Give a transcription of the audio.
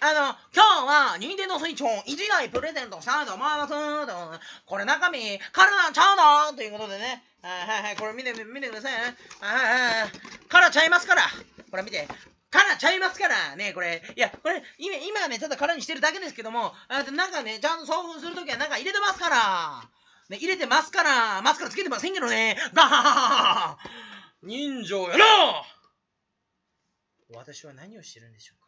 あの、今日は、人間のスイッチを1台プレゼントしたいと思います。これ中身、カラちゃうのということでね。はいはいはい、これ見て、見てくださいね。はいはいはい。カラちゃいますから。これ見て。カラちゃいますからね、これ。いや、これ、今、今ね、ただカラにしてるだけですけども、あなんかね、ちゃんと送付するときはなんか入れてますから。ね、入れてますから。マスカラつけてませんけどね。ガハハハハ人情やろ私は何をしてるんでしょうか